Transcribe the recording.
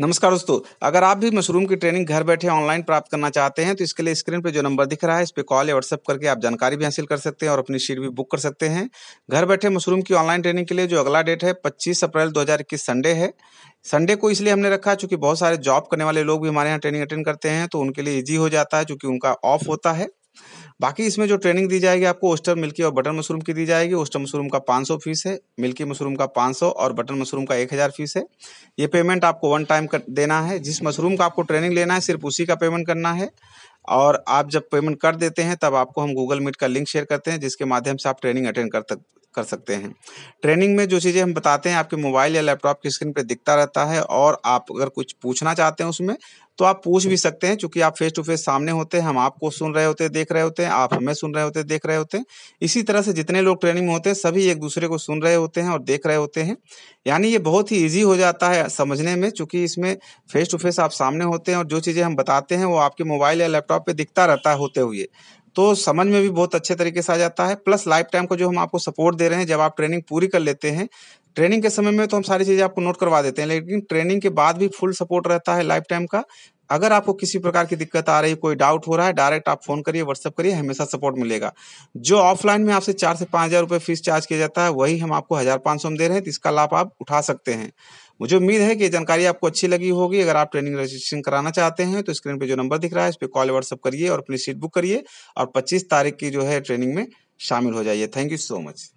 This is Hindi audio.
नमस्कार दोस्तों अगर आप भी मशरूम की ट्रेनिंग घर बैठे ऑनलाइन प्राप्त करना चाहते हैं तो इसके लिए स्क्रीन पर जो नंबर दिख रहा है इस पर कॉल या व्हाट्सअप करके आप जानकारी भी हासिल कर सकते हैं और अपनी सीट भी बुक कर सकते हैं घर बैठे मशरूम की ऑनलाइन ट्रेनिंग के लिए जो अगला डेट है पच्चीस अप्रैल दो संडे है संडे को इसलिए हमने रखा चूंकि चूँकि बहुत सारे जॉब करने वाले लोग भी हमारे यहाँ ट्रेनिंग अटेंड करते हैं तो उनके लिए ईजी हो जाता है चूँकि उनका ऑफ होता है बाकी इसमें जो ट्रेनिंग दी जाएगी आपको ओस्टर मिल्की और बटर मशरूम की दी जाएगी ओस्टर मशरूम का 500 फीस है मिल्की मशरूम का 500 और बटर मशरूम का 1000 फीस है ये पेमेंट आपको वन टाइम कर देना है जिस मशरूम का आपको ट्रेनिंग लेना है सिर्फ उसी का पेमेंट करना है और आप जब पेमेंट कर देते हैं तब आपको हम गूगल मीट का लिंक शेयर करते हैं जिसके माध्यम से आप ट्रेनिंग अटेंड कर कर सकते हैं ट्रेनिंग में जो चीज़ें हम बताते हैं आपके मोबाइल या लैपटॉप की स्क्रीन पर दिखता रहता है और आप अगर कुछ पूछना चाहते हैं उसमें तो आप पूछ भी सकते हैं क्योंकि आप फेस टू फेस सामने होते हैं हम आपको सुन रहे होते देख रहे होते हैं आप हमें सुन रहे होते देख रहे होते हैं इसी तरह से जितने लोग ट्रेनिंग में होते हैं सभी एक दूसरे को सुन रहे होते हैं और देख रहे होते हैं यानी ये बहुत ही ईजी हो जाता है समझने में चूंकि इसमें फेस टू फेस आप सामने होते हैं और जो चीज़ें हम बताते हैं वो आपके मोबाइल या लैपटॉप पर दिखता रहता है होते हुए तो समझ में भी बहुत अच्छे तरीके से आ जाता है प्लस लाइफ टाइम को जो हम आपको सपोर्ट दे रहे हैं जब आप ट्रेनिंग पूरी कर लेते हैं ट्रेनिंग के समय में तो हम सारी चीज़ें आपको नोट करवा देते हैं लेकिन ट्रेनिंग के बाद भी फुल सपोर्ट रहता है लाइफ टाइम का अगर आपको किसी प्रकार की दिक्कत आ रही कोई डाउट हो रहा है डायरेक्ट आप फोन करिए व्हाट्सअप करिए हमेशा सपोर्ट मिलेगा जो ऑफलाइन में आपसे चार से पाँच हज़ार रुपये फीस चार्ज किया जाता है वही हम आपको हज़ार पाँच सौ में दे रहे हैं तो इसका लाभ आप उठा सकते हैं मुझे उम्मीद है कि जानकारी आपको अच्छी लगी होगी अगर आप ट्रेनिंग रजिस्ट्रेशन कराना चाहते हैं तो स्क्रीन पर जो नंबर दिख रहा है इस पर कॉल व्हाट्सअप करिए और अपनी सीट बुक करिए और पच्चीस तारीख की जो है ट्रेनिंग में शामिल हो जाइए थैंक यू सो मच